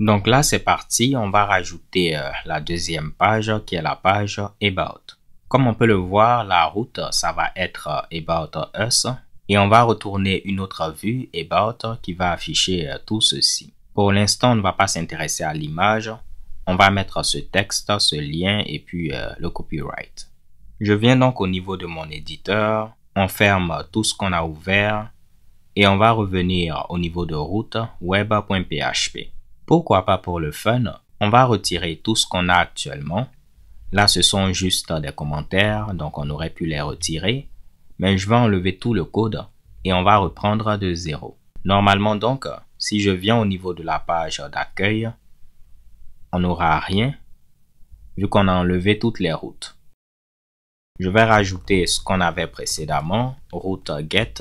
Donc là, c'est parti. On va rajouter euh, la deuxième page qui est la page About. Comme on peut le voir, la route, ça va être euh, About Us. Et on va retourner une autre vue About qui va afficher euh, tout ceci. Pour l'instant, on ne va pas s'intéresser à l'image. On va mettre ce texte, ce lien et puis le copyright. Je viens donc au niveau de mon éditeur. On ferme tout ce qu'on a ouvert et on va revenir au niveau de route web.php. Pourquoi pas pour le fun On va retirer tout ce qu'on a actuellement. Là, ce sont juste des commentaires, donc on aurait pu les retirer. Mais je vais enlever tout le code et on va reprendre de zéro. Normalement donc, si je viens au niveau de la page d'accueil, on n'aura rien vu qu'on a enlevé toutes les routes. Je vais rajouter ce qu'on avait précédemment, route get,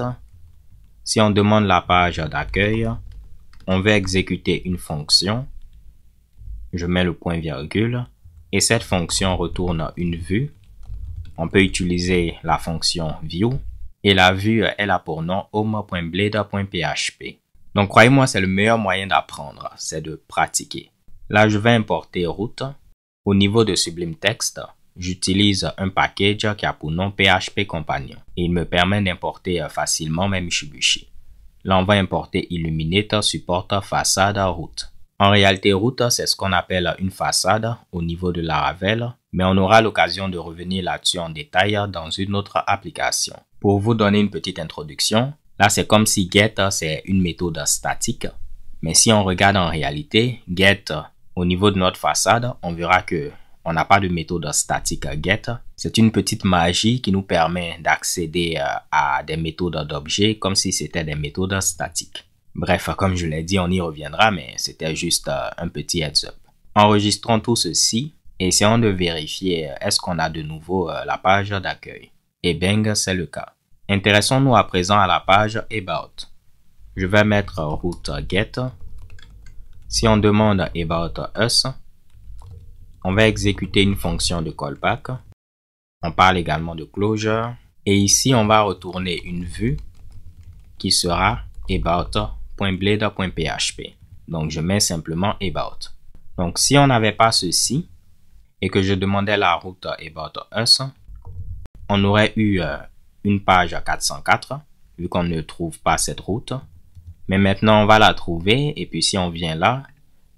si on demande la page d'accueil, on va exécuter une fonction. Je mets le point virgule et cette fonction retourne une vue. On peut utiliser la fonction view et la vue elle a pour nom home.blade.php. Donc croyez-moi, c'est le meilleur moyen d'apprendre, c'est de pratiquer. Là, je vais importer route au niveau de Sublime Text. J'utilise un package qui a pour nom PHP Companion il me permet d'importer euh, facilement mes fichiers. Là, on va importer Illuminate support façade route. En réalité, route, c'est ce qu'on appelle une façade au niveau de la Ravel, mais on aura l'occasion de revenir là-dessus en détail dans une autre application. Pour vous donner une petite introduction, là, c'est comme si get, euh, c'est une méthode statique, mais si on regarde en réalité, get, au niveau de notre façade, on verra que on n'a pas de méthode statique get. C'est une petite magie qui nous permet d'accéder euh, à des méthodes d'objets comme si c'était des méthodes statiques. Bref, comme je l'ai dit, on y reviendra, mais c'était juste euh, un petit heads up. Enregistrons tout ceci, et essayons de vérifier euh, est-ce qu'on a de nouveau la page d'accueil. Et bang, c'est le cas. Intéressons-nous à présent à la page About. Je vais mettre route get. Si on demande About Us, on va exécuter une fonction de callback. On parle également de closure. Et ici, on va retourner une vue qui sera about.blade.php. Donc, je mets simplement about. Donc, si on n'avait pas ceci et que je demandais la route about us, on aurait eu euh, une page à 404 vu qu'on ne trouve pas cette route. Mais maintenant, on va la trouver et puis si on vient là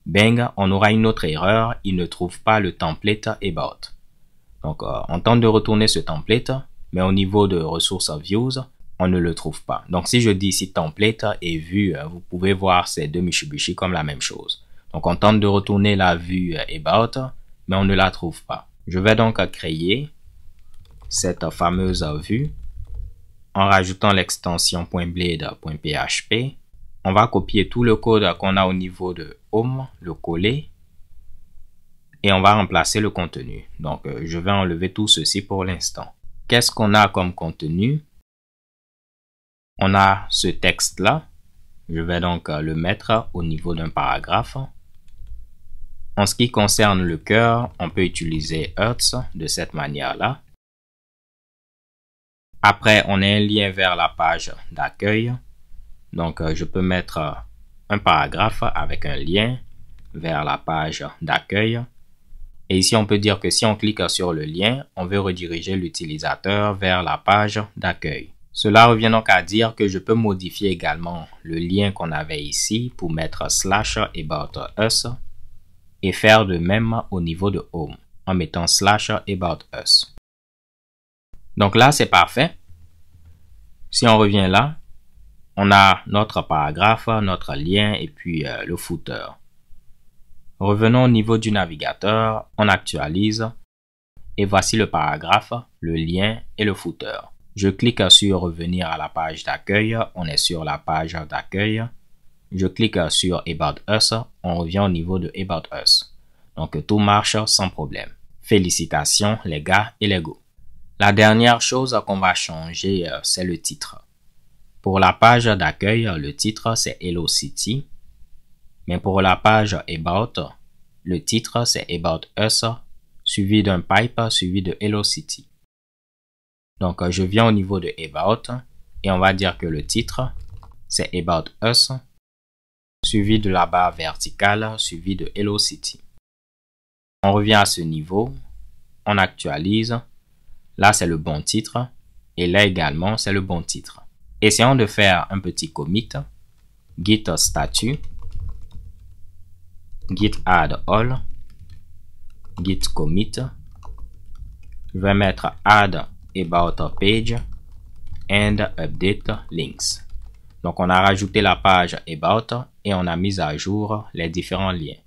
Bang, on aura une autre erreur, il ne trouve pas le template about. Donc euh, on tente de retourner ce template, mais au niveau de ressources views, on ne le trouve pas. Donc si je dis ici template et vue, euh, vous pouvez voir ces deux mishibushi comme la même chose. Donc on tente de retourner la vue about, mais on ne la trouve pas. Je vais donc créer cette fameuse vue en rajoutant l'extension .blade.php on va copier tout le code qu'on a au niveau de Home, le coller, et on va remplacer le contenu. Donc, euh, je vais enlever tout ceci pour l'instant. Qu'est-ce qu'on a comme contenu On a ce texte-là. Je vais donc euh, le mettre au niveau d'un paragraphe. En ce qui concerne le cœur, on peut utiliser Hertz de cette manière-là. Après, on a un lien vers la page d'accueil donc, euh, je peux mettre euh, un paragraphe avec un lien vers la page d'accueil. Et ici, on peut dire que si on clique sur le lien, on veut rediriger l'utilisateur vers la page d'accueil. Cela revient donc à dire que je peux modifier également le lien qu'on avait ici pour mettre slash about us et faire de même au niveau de home en mettant slash about us. Donc là, c'est parfait. Si on revient là, on a notre paragraphe, notre lien et puis euh, le footer. Revenons au niveau du navigateur, on actualise et voici le paragraphe, le lien et le footer. Je clique sur revenir à la page d'accueil, on est sur la page d'accueil. Je clique sur About Us, on revient au niveau de About Us. Donc tout marche sans problème. Félicitations les gars et les go. La dernière chose qu'on va changer, euh, c'est le titre. Pour la page d'accueil, le titre c'est Hello City. Mais pour la page About, le titre c'est About Us, suivi d'un pipe, suivi de Hello City. Donc je viens au niveau de About et on va dire que le titre c'est About Us, suivi de la barre verticale, suivi de Hello City. On revient à ce niveau, on actualise. Là, c'est le bon titre. Et là également, c'est le bon titre. Essayons de faire un petit commit. Git statut, git add all, git commit. Je vais mettre add about page and update links. Donc on a rajouté la page about et on a mis à jour les différents liens.